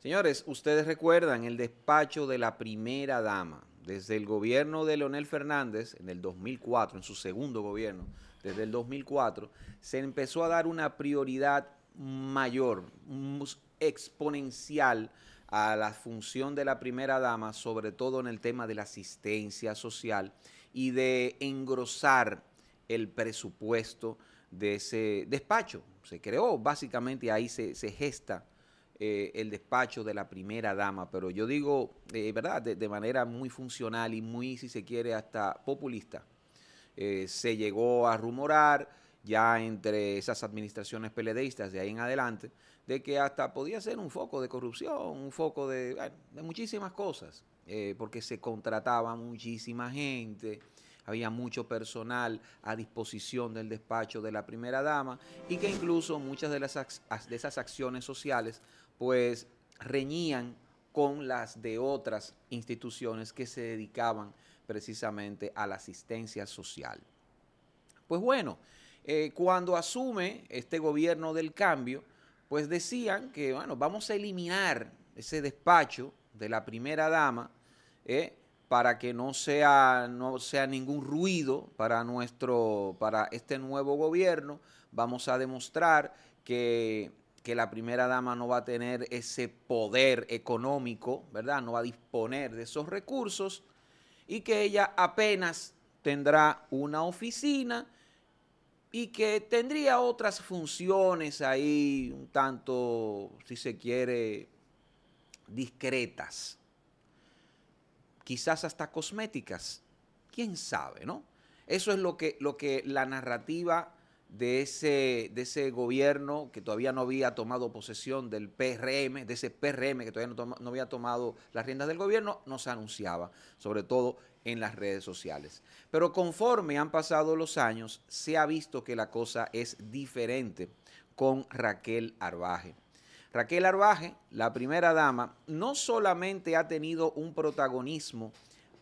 Señores, ustedes recuerdan el despacho de la primera dama desde el gobierno de Leonel Fernández en el 2004, en su segundo gobierno, desde el 2004, se empezó a dar una prioridad mayor, exponencial a la función de la primera dama, sobre todo en el tema de la asistencia social y de engrosar el presupuesto de ese despacho. Se creó, básicamente ahí se, se gesta eh, el despacho de la primera dama, pero yo digo, eh, ¿verdad?, de, manera muy funcional y muy, si se quiere, hasta populista. Eh, se llegó a rumorar ya entre esas administraciones peledeístas de ahí en adelante, de que hasta podía ser un foco de corrupción, un foco de, de muchísimas cosas, porque se contrataba muchísima gente, había mucho personal a disposición del despacho de la primera dama y que incluso muchas de, las, de esas acciones sociales pues reñían con las de otras instituciones que se dedicaban precisamente a la asistencia social. Pues bueno, eh, cuando asume este gobierno del cambio, pues decían que, bueno, vamos a eliminar ese despacho de la primera dama eh, para que no sea, no sea ningún ruido para, nuestro, para este nuevo gobierno. Vamos a demostrar que que la primera dama no va a tener ese poder económico, ¿verdad? No va a disponer de esos recursos y que ella apenas tendrá una oficina y que tendría otras funciones ahí un tanto, si se quiere, discretas, quizás hasta cosméticas, quién sabe, ¿no? Eso es lo que, lo que la narrativa de ese, de ese gobierno que todavía no había tomado posesión del PRM, de ese PRM que todavía no, había tomado las riendas del gobierno, no se anunciaba, sobre todo en las redes sociales. Pero conforme han pasado los años, se ha visto que la cosa es diferente con Raquel Arbaje. Raquel Arbaje, la primera dama, no solamente ha tenido un protagonismo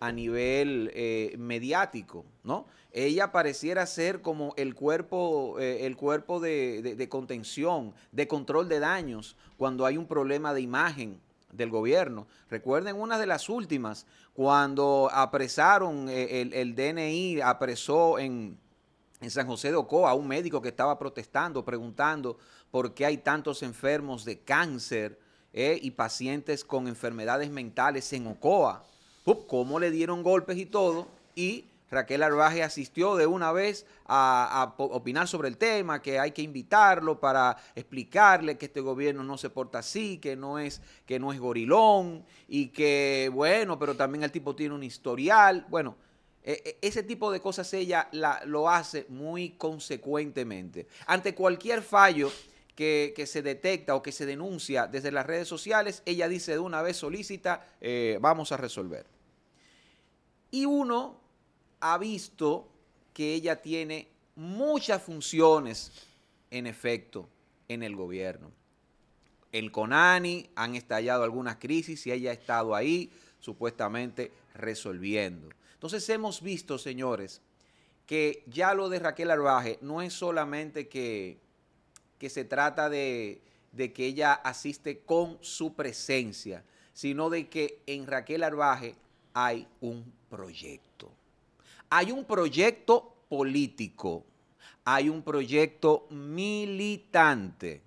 a nivel eh, mediático, ¿no? Ella pareciera ser como el cuerpo, eh, el cuerpo de, contención, de control de daños cuando hay un problema de imagen del gobierno. Recuerden una de las últimas, cuando apresaron eh, el, DNI, apresó en, San José de Ocoa, a un médico que estaba protestando, preguntando por qué hay tantos enfermos de cáncer y pacientes con enfermedades mentales en Ocoa cómo le dieron golpes y todo, y Raquel Arbaje asistió de una vez a, opinar sobre el tema, que hay que invitarlo para explicarle que este gobierno no se porta así, que no es, que no es gorilón y que, bueno, pero también el tipo tiene un historial. Bueno, e, e, ese tipo de cosas ella lo hace muy consecuentemente. Ante cualquier fallo que, se detecta o que se denuncia desde las redes sociales, ella dice de una vez, solícita, eh, vamos a resolver. Y uno ha visto que ella tiene muchas funciones, en efecto, en el gobierno. El CONANI han estallado algunas crisis y ella ha estado ahí supuestamente resolviendo. Entonces hemos visto, señores, que ya lo de Raquel Arbaje no es solamente que, se trata de que ella asiste con su presencia, sino de que en Raquel Arbaje hay un proyecto. Hay un proyecto político, hay un proyecto militante.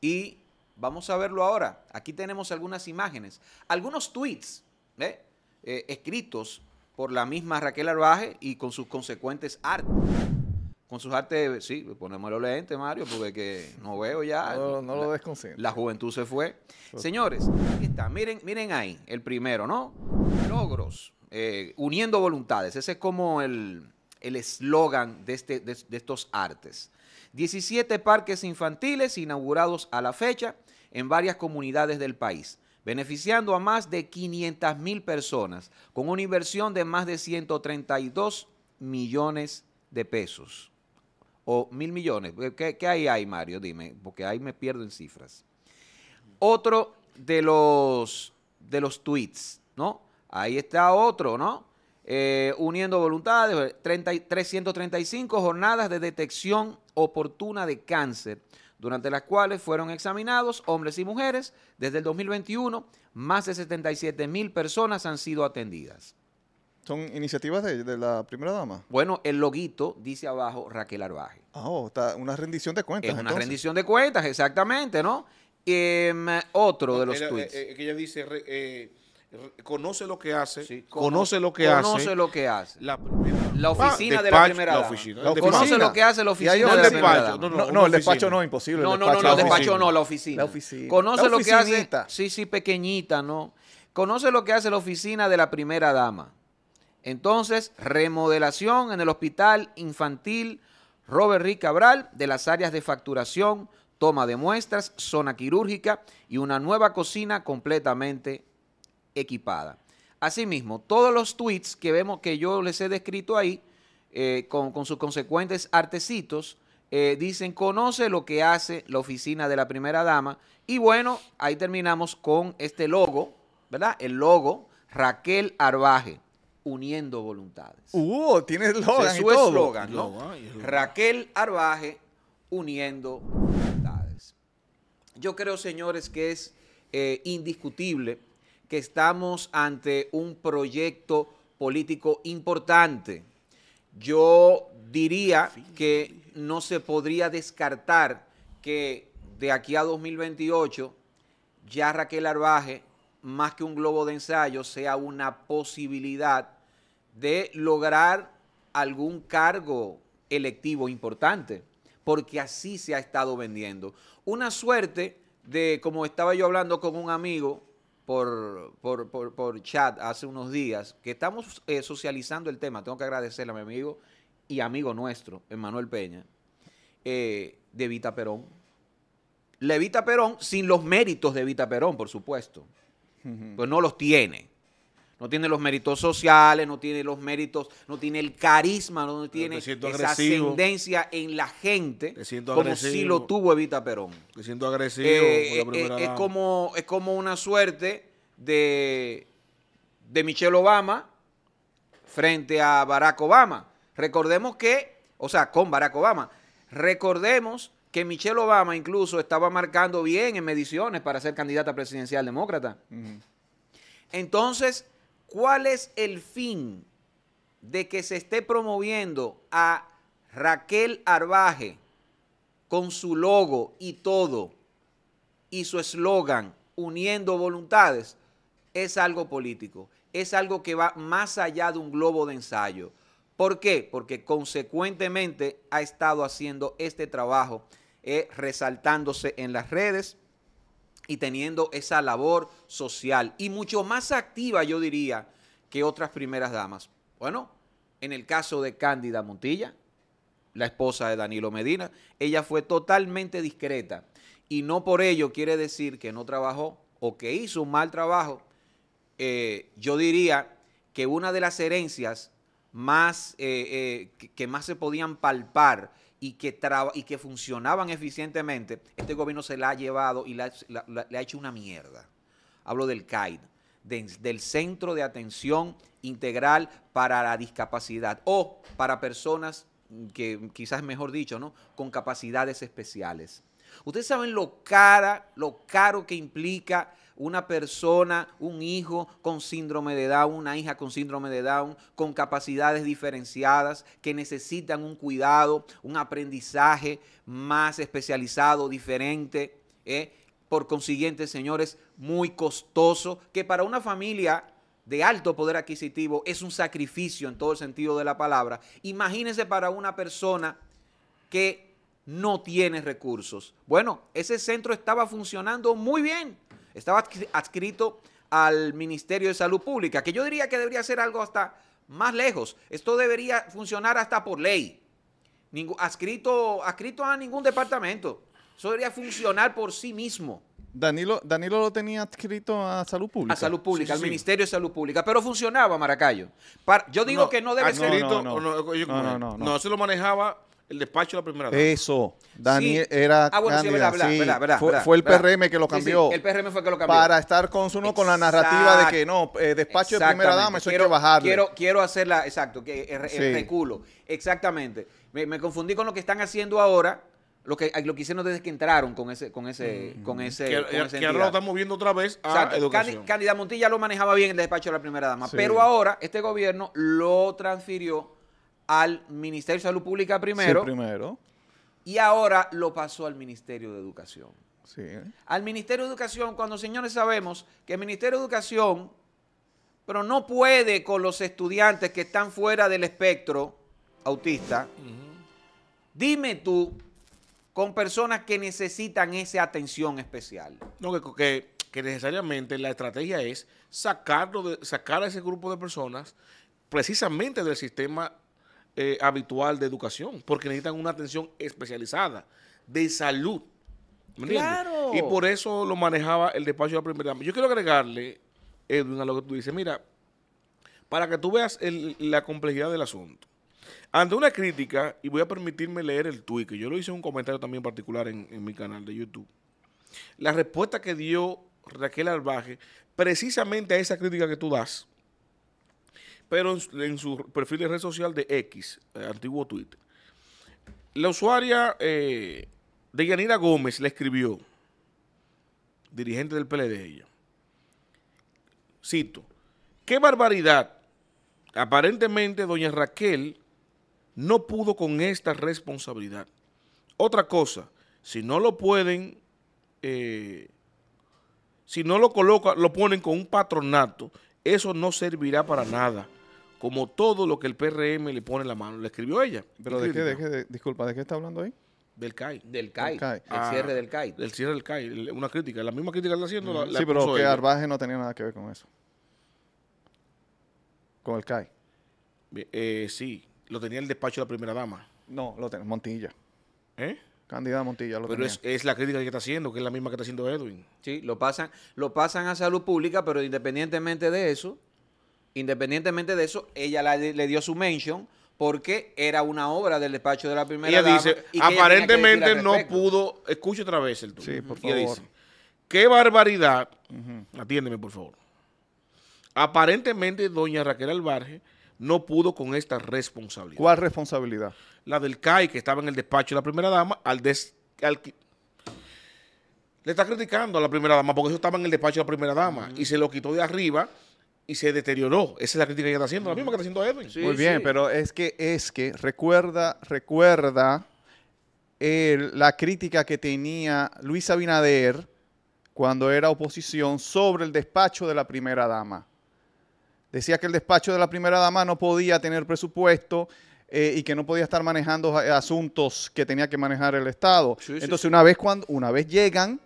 Y vamos a verlo ahora. Aquí tenemos algunas imágenes, algunos tweets eh, escritos por la misma Raquel Arbaje y con sus consecuentes artes con sus artes, sí, ponemos los Mario, porque que no veo ya. No, lo desconsiento. La juventud se fue. Señores, aquí está. Miren, miren ahí, el primero, ¿no? Logros, eh, uniendo voluntades. Ese es como el eslogan de, este, de, de estos artes. 17 parques infantiles inaugurados a la fecha en varias comunidades del país beneficiando a más de 500 mil personas, con una inversión de más de 132 millones de pesos o mil millones. ¿Qué, qué hay ahí, Mario? Dime, porque ahí me pierdo en cifras. Otro de los, de los tweets, ¿no? Ahí está otro, ¿no? Eh, uniendo voluntades, 30, 335 jornadas de detección oportuna de cáncer, durante las cuales fueron examinados hombres y mujeres. Desde el 2021, más de 77 mil personas han sido atendidas. ¿Son iniciativas de, de, la primera dama? Bueno, el loguito dice abajo Raquel Arbaje. Ah, oh, está una rendición de cuentas. Es una rendición de cuentas, exactamente, ¿no? Em, otro de los tuits. tweets. Eh, eh, que ella dice, eh, conoce lo que hace, conoce, lo que hace. Conoce lo que hace. La, oficina de la primera dama. Conoce lo que hace la oficina de la primera dama. No, el despacho no, imposible. No, no, no, el despacho no, la oficina. La oficina. Conoce lo que hace. Sí, sí, pequeñita, ¿no? Conoce lo que hace la oficina de la primera dama entonces, remodelación en el Hospital Infantil Robert Rick Cabral de las áreas de facturación, toma de muestras, zona quirúrgica y una nueva cocina completamente equipada. Asimismo, todos los tweets que vemos que yo les he descrito ahí, eh, con, sus consecuentes artecitos, eh, dicen, conoce lo que hace la oficina de la primera dama. Y bueno, ahí terminamos con este logo, ¿verdad? El logo Raquel Arbaje uniendo voluntades. Uh, tiene Su eslogan, ¿no? Raquel Arbaje, uniendo voluntades. Yo creo, señores, que es eh, indiscutible que estamos ante un proyecto político importante. Yo diría que no se podría descartar que de aquí a 2028 ya Raquel Arbaje, más que un globo de ensayo, sea una posibilidad de lograr algún cargo electivo importante, porque así se ha estado vendiendo. Una suerte de, como estaba yo hablando con un amigo por, chat hace unos días, que estamos eh, socializando el tema, tengo que agradecerle a mi amigo y amigo nuestro, Emanuel Peña, eh, de Vita Perón. Levita Perón, sin los méritos de Vita Perón, por supuesto, pues no los tiene no tiene los méritos sociales, no tiene los méritos, no tiene el carisma, no tiene esa ascendencia en la gente como si lo tuvo Evita Perón. siento agresivo. Eh, eh, eh, es, como, es como una suerte de, de Michelle Obama frente a Barack Obama. Recordemos que, o sea, con Barack Obama, recordemos que Michelle Obama incluso estaba marcando bien en mediciones para ser candidata presidencial demócrata. Entonces, ¿Cuál es el fin de que se esté promoviendo a Raquel Arbaje con su logo y todo y su eslogan uniendo voluntades? Es algo político, es algo que va más allá de un globo de ensayo. ¿Por qué? Porque consecuentemente ha estado haciendo este trabajo, eh, resaltándose en las redes, y teniendo esa labor social y mucho más activa, yo diría, que otras primeras damas. Bueno, en el caso de Cándida Montilla, la esposa de Danilo Medina, ella fue totalmente discreta y no por ello quiere decir que no trabajó o que hizo un mal trabajo. Eh, yo diría que una de las herencias más, eh, eh, que más se podían palpar y que, y que funcionaban eficientemente, este gobierno se la ha llevado y le ha hecho una mierda. Hablo del CAID, del Centro de Atención Integral para la Discapacidad o para personas que quizás mejor dicho, ¿no? Con capacidades especiales. Ustedes saben lo cara, lo caro que implica una persona, un hijo con síndrome de Down, una hija con síndrome de Down, con capacidades diferenciadas, que necesitan un cuidado, un aprendizaje más especializado, diferente. ¿eh? Por consiguiente, señores, muy costoso, que para una familia de alto poder adquisitivo es un sacrificio en todo el sentido de la palabra. Imagínense para una persona que no tiene recursos. Bueno, ese centro estaba funcionando muy bien. Estaba adscrito al Ministerio de Salud Pública, que yo diría que debería ser algo hasta más lejos. Esto debería funcionar hasta por ley. adscrito, adscrito a ningún departamento. Eso debería funcionar por sí mismo. Danilo, Danilo lo tenía adscrito a Salud Pública. A Salud Pública, al Ministerio de Salud Pública, pero funcionaba, Maracayo. yo digo que no debe ah, ser... No, no, no, no, no, no, no, se lo manejaba el despacho de la primera dama. Eso, Daniel era ah, bueno, sí, verdad, Verdad, fue, el PRM que lo cambió. el PRM fue que lo cambió. Para estar con la narrativa de que no, eh, despacho de primera dama, eso quiero, hay que Quiero, quiero hacerla, exacto, que el, reculo. Exactamente. Me, confundí con lo que están haciendo ahora. Lo que, lo hicieron desde que entraron con ese con ese mm. con ese que, eh, ahora lo estamos viendo otra vez a educación. Montilla lo manejaba bien el despacho de la primera dama pero ahora este gobierno lo transfirió al Ministerio de Salud Pública primero. primero. Y ahora lo pasó al Ministerio de Educación. Sí. Al Ministerio de Educación, cuando señores sabemos que el Ministerio de Educación, pero no puede con los estudiantes que están fuera del espectro autista, dime tú con personas que necesitan esa atención especial. No, que, que, necesariamente la estrategia es sacarlo sacar a ese grupo de personas precisamente del sistema eh, habitual de educación, porque necesitan una atención especializada de salud. Y por eso lo manejaba el despacho de la primera Yo quiero agregarle, Edwin, a lo que tú dices. Mira, para que tú veas la complejidad del asunto. Ante una crítica, y voy a permitirme leer el tweet que yo lo hice en un comentario también particular en, en mi canal de YouTube. La respuesta que dio Raquel Albaje precisamente a esa crítica que tú das, pero en, su perfil de red social de X, eh, antiguo Twitter, la usuaria eh, de Yanira Gómez le escribió, dirigente del PLD ella, cito, qué barbaridad, aparentemente doña Raquel no pudo con esta responsabilidad. Otra cosa, si no lo pueden, eh, si no lo colocan, lo ponen con un patronato, eso no servirá para nada como todo lo que el PRM le pone en la mano. Le escribió ella. ¿Pero de qué, disculpa, de qué está hablando ahí? Del CAI. Del CAI. el ah, cierre del CAI. El cierre del CAI. Una crítica. La misma crítica que está haciendo. la, sí, pero que Arbaje no tenía nada que ver con eso. Con el CAI. Eh, sí, lo tenía el despacho de la primera dama. No, lo tenía Montilla. ¿Eh? Candidata Montilla lo Pero es, es, la crítica que está haciendo, que es la misma que está haciendo Edwin. Sí, lo pasan, lo pasan a salud pública, pero independientemente de eso, Independientemente de eso, ella le dio su mention porque era una obra del despacho de la primera y ella dice, aparentemente no pudo, escucha otra vez el tuyo. Sí, por favor. dice, qué barbaridad, atiéndeme por favor. Aparentemente doña Raquel Albarge no pudo con esta responsabilidad. ¿Cuál responsabilidad? La del CAI que estaba en el despacho de la primera dama al, des, al le está criticando a la primera dama porque eso estaba en el despacho de la primera dama y se lo quitó de arriba y se deterioró. Esa es la crítica que está haciendo, la misma que está haciendo Edwin. Muy bien, pero es que, es que, recuerda, recuerda la crítica que tenía Luis Abinader cuando era oposición sobre el despacho de la primera dama. Decía que el despacho de la primera dama no podía tener presupuesto eh, y que no podía estar manejando eh, asuntos que tenía que manejar el Estado. Entonces, Una, vez cuando, una vez llegan...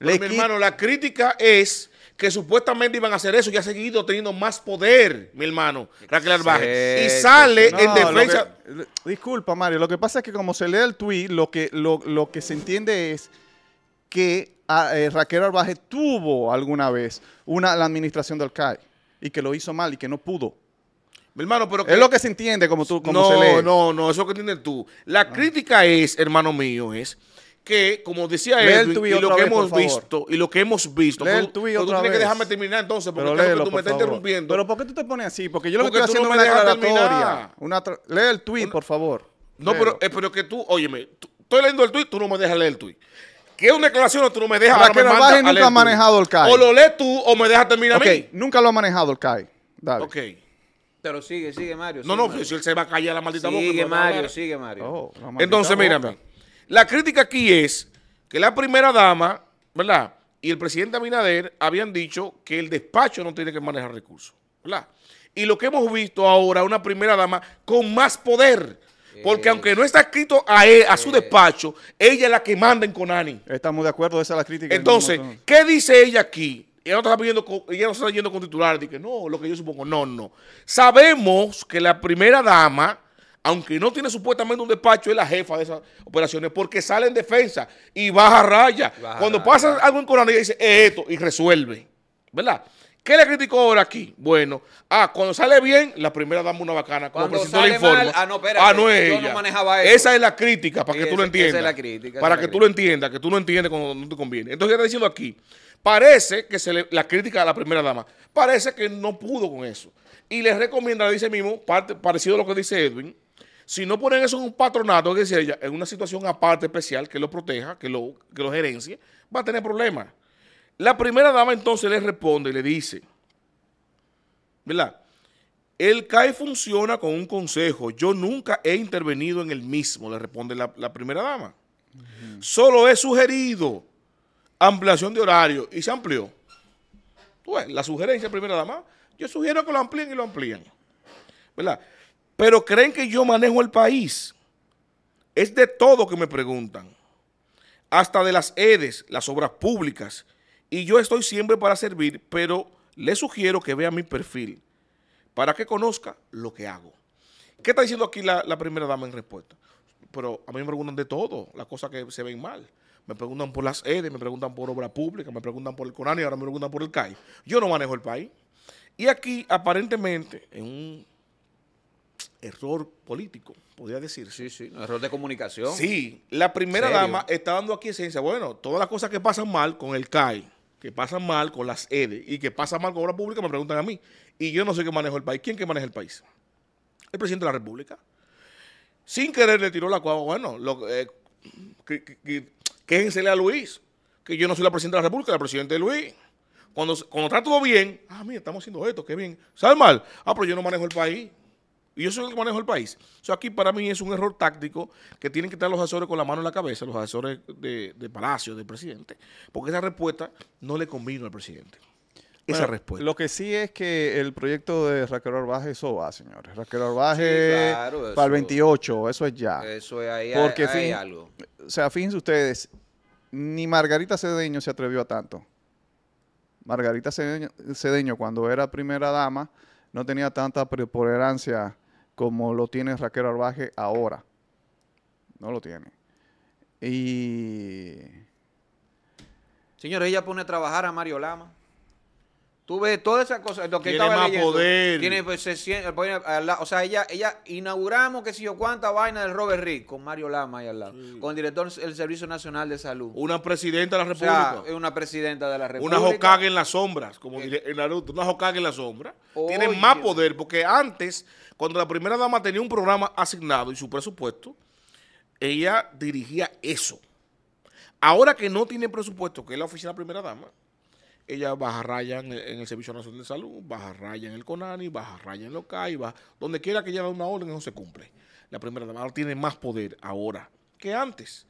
mi hermano, la crítica es que supuestamente iban a hacer eso y ha seguido teniendo más poder, mi hermano, Raquel Arbaje. y sale en defensa. disculpa, Mario, lo que pasa es que como se lee el tweet, lo que, lo, que se entiende es que ah, eh, Raquel Arbaje tuvo alguna vez una, la administración del CAI y que lo hizo mal y que no pudo. Mi hermano, pero Es lo que se entiende como tú, se lee. No, no, no, eso que entiendes tú. La ah. crítica es, hermano mío, es que, como decía él, y, lo que hemos visto, y lo que hemos visto, tú, tienes que dejarme terminar entonces, porque Pero tú me estás interrumpiendo. Pero ¿por qué tú te pones así? Porque yo lo que estoy haciendo es una declaratoria. Lee el tweet, por favor. No, pero, es que tú, óyeme, estoy leyendo el tuit, tú no me dejas leer el tuit. Que es una declaración o tú no me dejas? nunca ha manejado el CAI. O lo lees tú o me dejas terminar a mí. Nunca lo ha manejado el CAI. Dale. Ok. Pero sigue, sigue Mario. no, no, si él se va a callar la maldita boca. sigue pues Mario, sigue Mario. Oh, entonces, mírame. La crítica aquí es que la primera dama, ¿verdad? Y el presidente Abinader habían dicho que el despacho no tiene que manejar recursos, ¿verdad? Y lo que hemos visto ahora, una primera dama con más poder, porque eh. aunque no está escrito a, a su eh. despacho, ella es la que manda en Conani. Estamos de acuerdo, esa es la crítica. Entonces, ¿qué dice ella aquí? Ella no está está yendo con titular, dice que no, lo que yo supongo, no, no. Sabemos que la primera dama aunque no tiene supuestamente un despacho, es la jefa de esas operaciones, porque sale en defensa y baja raya. Cuando pasa algo en Corona, ella dice, esto, y resuelve. ¿Verdad? ¿Qué le criticó ahora aquí? Bueno, ah, cuando sale bien, la primera dama una bacana. Como cuando sale ah, no, espera. ah, no es yo manejaba eso. Esa es la crítica, para que tú lo entiendas. Esa es la crítica. Para que tú lo entiendas, que tú no entiendes cuando no te conviene. Entonces, ¿qué está diciendo aquí? Parece que se la crítica a la primera dama, parece que no pudo con eso. Y le recomienda, le dice mismo, parecido a lo que dice Edwin, si no ponen eso en un patronato, que en una situación aparte especial que lo proteja, que lo, lo gerencie, va a tener problemas. La primera dama entonces le responde y le dice, ¿verdad? El CAE funciona con un consejo. Yo nunca he intervenido en el mismo, le responde la, primera dama. Solo he sugerido ampliación de horario y se amplió. la sugerencia primera dama, yo sugiero que lo amplíen y lo amplíen, ¿Verdad? Pero creen que yo manejo el país. Es de todo que me preguntan. Hasta de las EDES, las obras públicas. Y yo estoy siempre para servir, pero les sugiero que vea mi perfil para que conozca lo que hago. ¿Qué está diciendo aquí la, primera dama en respuesta? Pero a mí me preguntan de todo, las cosas que se ven mal. Me preguntan por las EDES, me preguntan por obra pública, me preguntan por el Corán y ahora me preguntan por el CAI. Yo no manejo el país. Y aquí, aparentemente, en un error político, podría decir. Sí, sí, error de comunicación. Sí, la primera dama está dando aquí esencia, bueno, todas las cosas que pasan mal con el CAI, que pasan mal con las EDE y que pasan mal con obra pública me preguntan a mí. Y yo no sé qué manejo el país. ¿Quién que maneja el país? El presidente de la República. Sin querer le tiró la cuava, bueno, lo, eh, quéjensele a Luis, que yo no soy la presidenta de la República, la presidenta de Luis. Cuando, cuando está todo bien, ah, mira, estamos haciendo esto, qué bien. ¿Sale mal? Ah, pero yo no manejo el país. Y yo soy el que manejo el país. Eso aquí para mí es un error táctico que tienen que estar los asesores con la mano en la cabeza, los asesores de, de Palacio, del presidente, porque esa respuesta no le convino al presidente. Esa respuesta. Lo que sí es que el proyecto de Raquel Orbaje, eso va, señores. Raquel Orbaje para el 28, eso es ya. Eso es ahí, Porque hay, algo. O sea, fíjense ustedes, ni Margarita Cedeño se atrevió a tanto. Margarita Cedeño, cuando era primera dama, no tenía tanta preponderancia como lo tiene Raquel Arbaje ahora. No lo tiene. Y. Señores, ella pone a trabajar a Mario Lama. Tú ves todas esas cosas. tiene más poder. Tiene, pues, o sea, ella, ella inauguramos que sé yo cuánta vaina del Robert Rick con Mario Lama ahí al lado. Con el director del Servicio Nacional de Salud. Una presidenta de la República. una presidenta de la República. Una Hokage en las sombras, como eh. Naruto. Una jocaga en las sombras. Tiene más poder porque antes cuando la primera dama tenía un programa asignado y su presupuesto, ella dirigía eso. Ahora que no tiene presupuesto, que es la oficina primera dama, ella baja raya en el, Servicio Nacional de Salud, baja raya en el CONANI, baja raya en lo CAI, donde quiera que ella da una orden, eso se cumple. La primera dama tiene más poder ahora que antes.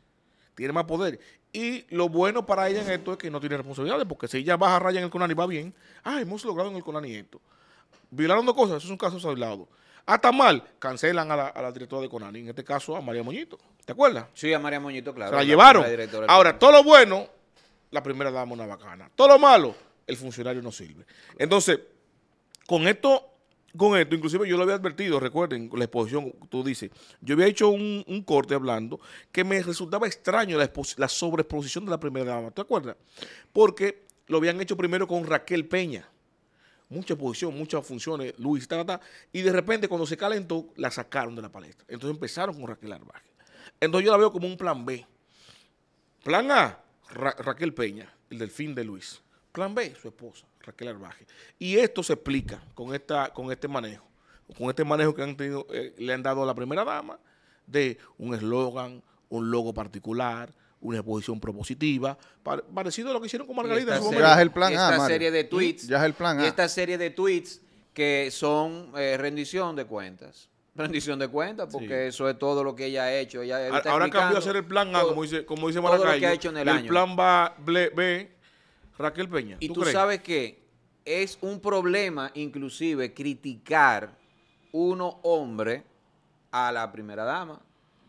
Tiene más poder. Y lo bueno para ella en esto es que no tiene responsabilidades, porque si ella baja raya en el CONANI va bien, ah, hemos logrado en el CONANI esto. Violaron dos cosas, eso es un caso aislado hasta mal, cancelan a la, directora de Conani, en este caso a María Moñito. ¿Te acuerdas? Sí, a María Moñito, claro. Se la, llevaron. Ahora, todo lo bueno, la primera dama una bacana. Todo lo malo, el funcionario no sirve. Entonces, con esto, con esto, inclusive yo lo había advertido, recuerden, la exposición, tú dices, yo había hecho un, corte hablando que me resultaba extraño la sobreexposición de la primera dama, ¿te acuerdas? Porque lo habían hecho primero con Raquel Peña mucha posición, muchas funciones, Luis, trata y de repente cuando se calentó, la sacaron de la palestra. Entonces empezaron con Raquel Arbaje. Entonces yo la veo como un plan B. Plan A, Raquel Peña, el delfín de Luis. Plan B, su esposa, Raquel Arbaje. Y esto se explica con, esta, con este manejo, con este manejo que eh, le han dado a la primera dama de un eslogan, un logo particular, una exposición propositiva, parecido a lo que hicieron con Margarita. Esta, serie, el plan esta serie de tweets. Ya es el plan Esta serie de tweets que son eh, rendición de cuentas. Rendición de cuentas, porque eso es todo lo que ella ha hecho. Ahora cambió a ser el plan A, como dice, como el, plan B, Raquel Peña. Y tú, sabes que es un problema, inclusive, criticar uno hombre a la primera dama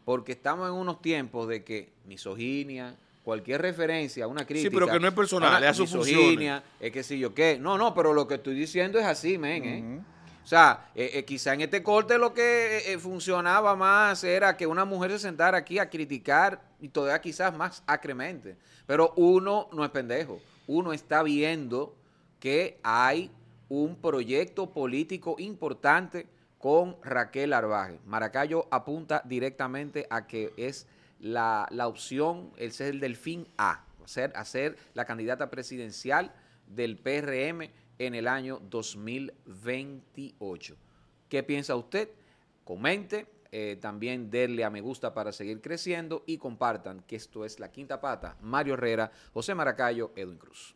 porque estamos en unos tiempos de que misoginia, cualquier referencia, a una crítica. Sí, pero que no es personal, misoginia, es que sí, yo qué. No, no, pero lo que estoy diciendo es así, men, ¿eh? O sea, eh, eh, quizá en este corte lo que funcionaba más era que una mujer se sentara aquí a criticar y todavía quizás más acremente. Pero uno no es pendejo. Uno está viendo que hay un proyecto político importante con Raquel Arbaje. Maracayo apunta directamente a que es la, opción, opción, ser el fin A, hacer, hacer la candidata presidencial del PRM en el año 2028. ¿Qué piensa usted? Comente, eh, también denle a me gusta para seguir creciendo y compartan que esto es La Quinta Pata. Mario Herrera, José Maracayo, Edwin Cruz.